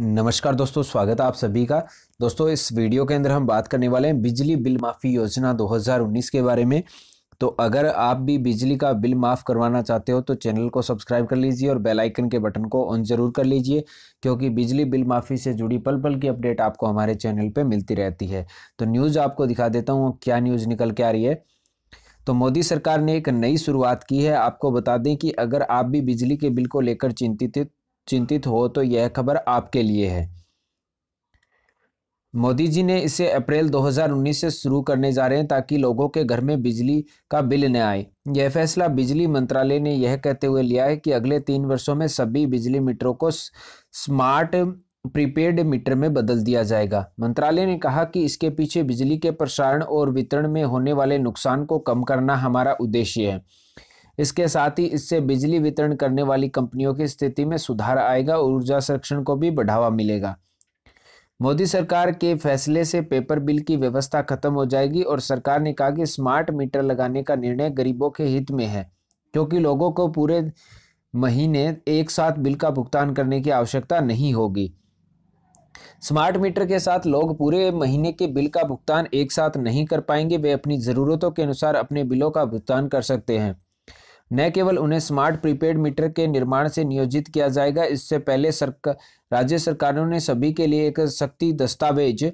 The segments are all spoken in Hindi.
नमस्कार दोस्तों स्वागत है आप सभी का दोस्तों इस वीडियो के अंदर हम बात करने वाले हैं बिजली बिल माफ़ी योजना 2019 के बारे में तो अगर आप भी बिजली का बिल माफ़ करवाना चाहते हो तो चैनल को सब्सक्राइब कर लीजिए और बेल आइकन के बटन को ऑन ज़रूर कर लीजिए क्योंकि बिजली बिल माफ़ी से जुड़ी पल पल की अपडेट आपको हमारे चैनल पर मिलती रहती है तो न्यूज़ आपको दिखा देता हूँ क्या न्यूज़ निकल के आ रही है तो मोदी सरकार ने एक नई शुरुआत की है आपको बता दें कि अगर आप भी बिजली के बिल को लेकर चिंतित चिंतित हो तो यह खबर आपके लिए है मोदी जी ने इसे अप्रैल 2019 से शुरू करने जा रहे हैं ताकि लोगों के घर में बिजली का बिल न आए यह फैसला बिजली मंत्रालय ने यह कहते हुए लिया है कि अगले तीन वर्षों में सभी बिजली मीटरों को स्मार्ट प्रीपेड मीटर में बदल दिया जाएगा मंत्रालय ने कहा कि इसके पीछे बिजली के प्रसारण और वितरण में होने वाले नुकसान को कम करना हमारा उद्देश्य है इसके साथ ही इससे बिजली वितरण करने वाली कंपनियों की स्थिति में सुधार आएगा और ऊर्जा संरक्षण को भी बढ़ावा मिलेगा मोदी सरकार के फैसले से पेपर बिल की व्यवस्था खत्म हो जाएगी और सरकार ने कहा कि स्मार्ट मीटर लगाने का निर्णय गरीबों के हित में है क्योंकि लोगों को पूरे महीने एक साथ बिल का भुगतान करने की आवश्यकता नहीं होगी स्मार्ट मीटर के साथ लोग पूरे महीने के बिल का भुगतान एक साथ नहीं कर पाएंगे वे अपनी ज़रूरतों के अनुसार अपने बिलों का भुगतान कर सकते हैं न केवल उन्हें स्मार्ट प्रीपेड मीटर के निर्माण से नियोजित किया जाएगा इससे पहले सरकार राज्य सरकारों ने सभी के लिए एक शक्ति दस्तावेज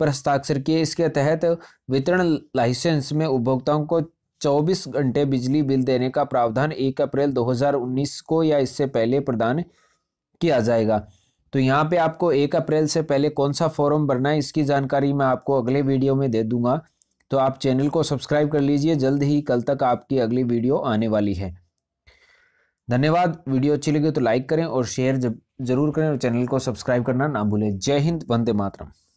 पर हस्ताक्षर किए इसके तहत वितरण लाइसेंस में उपभोक्ताओं को 24 घंटे बिजली बिल देने का प्रावधान 1 अप्रैल 2019 को या इससे पहले प्रदान किया जाएगा तो यहाँ पे आपको 1 अप्रैल से पहले कौन सा फॉर्म भरना है इसकी जानकारी मैं आपको अगले वीडियो में दे दूंगा तो आप चैनल को सब्सक्राइब कर लीजिए जल्द ही कल तक आपकी अगली वीडियो आने वाली है धन्यवाद वीडियो अच्छी लगी तो लाइक करें और शेयर जरूर करें और चैनल को सब्सक्राइब करना ना भूलें जय हिंद वंदे मातरम